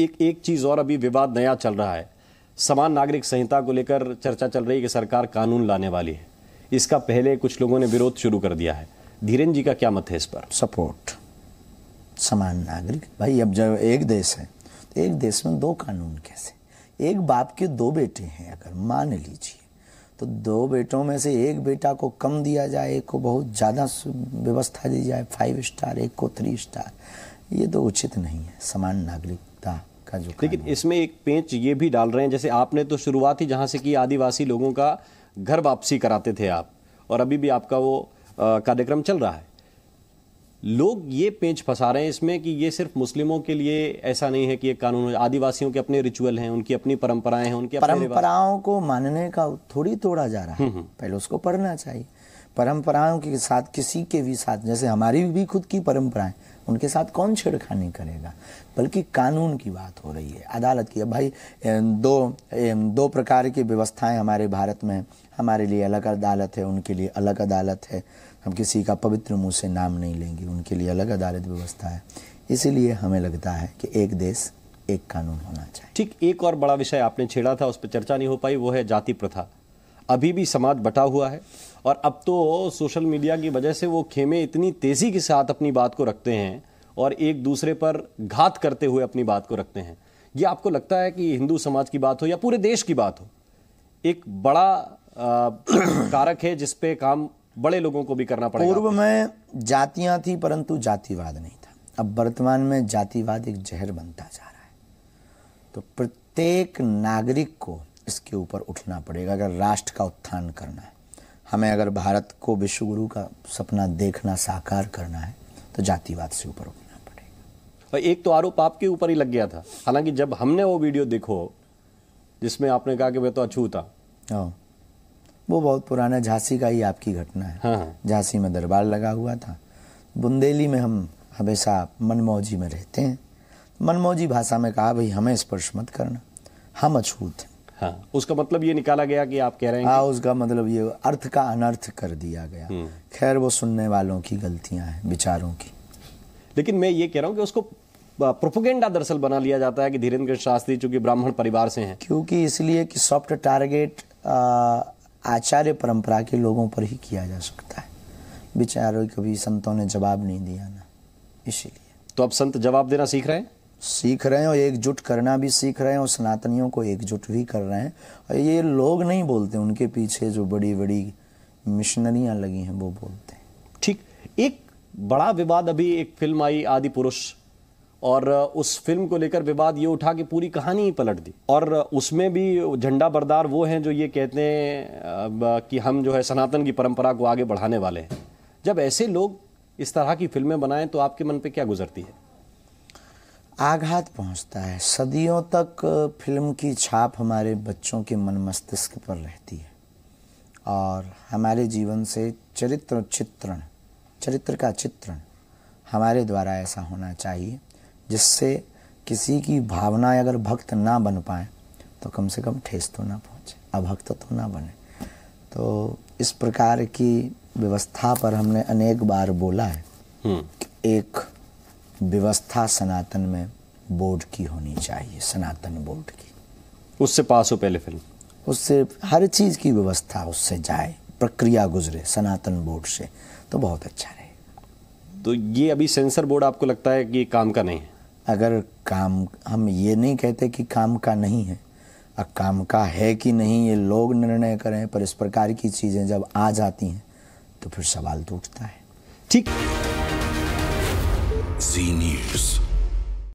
एक एक चीज और अभी विवाद नया चल रहा है समान नागरिक संहिता को लेकर चर्चा चल रही है कि सरकार कानून लाने वाली है इसका पहले कुछ लोगों ने विरोध शुरू कर दिया है धीरेन जी का क्या मत है इस पर सपोर्ट समान नागरिक भाई अब जब एक देश है तो एक देश में दो कानून कैसे एक बाप के दो बेटे हैं अगर मान लीजिए तो दो बेटों में से एक बेटा को कम दिया जाए एक को बहुत ज़्यादा व्यवस्था दी जाए फाइव स्टार एक को थ्री स्टार ये तो उचित नहीं है समान नागरिक था का जो लेकिन इसमें एक पेंच ये भी डाल रहे हैं जैसे आपने तो शुरुआत ही जहाँ से की आदिवासी लोगों का घर वापसी कराते थे आप और अभी भी आपका वो कार्यक्रम चल रहा है लोग ये पेंच फंसा रहे हैं इसमें कि ये सिर्फ मुस्लिमों के लिए ऐसा नहीं है कि ये कानून आदिवासियों के अपने रिचुअल हैं उनकी अपनी परंपराएं हैं उनके परंपराओं को मानने का थोड़ी तोड़ा जा रहा है हम्म, हम्म। पहले उसको पढ़ना चाहिए परंपराओं के साथ किसी के भी साथ जैसे हमारी भी खुद की परंपराएं उनके साथ कौन छेड़खानी करेगा बल्कि कानून की बात हो रही है अदालत की अब भाई दो दो प्रकार की व्यवस्थाएं हमारे भारत में हमारे लिए अलग अदालत है उनके लिए अलग अदालत है हम किसी का पवित्र मुंह से नाम नहीं लेंगे उनके लिए अलग अदालत व्यवस्था है इसीलिए हमें लगता है कि एक देश एक कानून होना चाहिए ठीक एक और बड़ा विषय आपने छेड़ा था उस पर चर्चा नहीं हो पाई वो है जाति प्रथा अभी भी समाज बटा हुआ है और अब तो सोशल मीडिया की वजह से वो खेमे इतनी तेज़ी के साथ अपनी बात को रखते हैं और एक दूसरे पर घात करते हुए अपनी बात को रखते हैं ये आपको लगता है कि हिंदू समाज की बात हो या पूरे देश की बात हो एक बड़ा कारक है जिसपे काम बड़े लोगों को भी करना पड़ेगा पूर्व में जातियां थी परंतु जातिवाद नहीं था अब वर्तमान में जातिवाद एक जहर बनता जा रहा है तो प्रत्येक नागरिक को इसके ऊपर उठना पड़ेगा अगर राष्ट्र का उत्थान करना है हमें अगर भारत को विश्वगुरु का सपना देखना साकार करना है तो जातिवाद से ऊपर उठना पड़ेगा एक तो आरोप आपके ऊपर ही लग गया था हालांकि जब हमने वो वीडियो देखो जिसमें आपने कहा कि वह तो अछू था हाँ। वो बहुत पुराना झांसी का ही आपकी घटना है हाँ, हाँ। झांसी में दरबार लगा हुआ था बुंदेली में हम हमेशा मनमौजी में रहते हैं मनमौजी भाषा में कहा भाई हमें स्पर्श मत करना हम अछूत हैं हाँ। उसका मतलब ये निकाला गया कि आप कह रहे हैं हाँ उसका मतलब ये अर्थ का अनर्थ कर दिया गया हम्म। खैर वो सुनने वालों की गलतियां हैं विचारों की लेकिन मैं ये कह रहा हूँ कि उसको प्रोपोगेंडा दरअसल बना लिया जाता है कि धीरेन्द्र शास्त्री चूंकि ब्राह्मण परिवार से हैं क्योंकि इसलिए कि सॉफ्ट टारगेट आचार्य परंपरा के लोगों पर ही किया जा सकता है बेचारों कभी संतों ने जवाब नहीं दिया ना इसीलिए तो अब संत जवाब देना सीख रहे हैं सीख रहे हैं और एकजुट करना भी सीख रहे हैं और सनातनियों को एकजुट भी कर रहे हैं और ये लोग नहीं बोलते उनके पीछे जो बड़ी बड़ी मिशनरियाँ लगी हैं वो बोलते हैं ठीक एक बड़ा विवाद अभी एक फिल्म आई आदि पुरुष और उस फिल्म को लेकर विवाद ये उठा कि पूरी कहानी ही पलट दी और उसमें भी झंडा बरदार वो हैं जो ये कहते हैं कि हम जो है सनातन की परंपरा को आगे बढ़ाने वाले हैं जब ऐसे लोग इस तरह की फिल्में बनाएं तो आपके मन पे क्या गुजरती है आघात पहुंचता है सदियों तक फिल्म की छाप हमारे बच्चों के मन मस्तिष्क पर रहती है और हमारे जीवन से चरित्र चित्रण चरित्र का चित्रण हमारे द्वारा ऐसा होना चाहिए जिससे किसी की भावना अगर भक्त ना बन पाए तो कम से कम ठेस तो ना पहुँचे अभक्त तो ना बने तो इस प्रकार की व्यवस्था पर हमने अनेक बार बोला है हम्म। एक व्यवस्था सनातन में बोर्ड की होनी चाहिए सनातन बोर्ड की उससे पास हो पहले फिल्म उससे हर चीज़ की व्यवस्था उससे जाए प्रक्रिया गुजरे सनातन बोर्ड से तो बहुत अच्छा रहे तो ये अभी सेंसर बोर्ड आपको लगता है कि काम का नहीं है अगर काम हम ये नहीं कहते कि काम का नहीं है अब काम का है कि नहीं ये लोग निर्णय करें पर इस प्रकार की चीज़ें जब आ जाती हैं तो फिर सवाल तो उठता है ठीक Z News.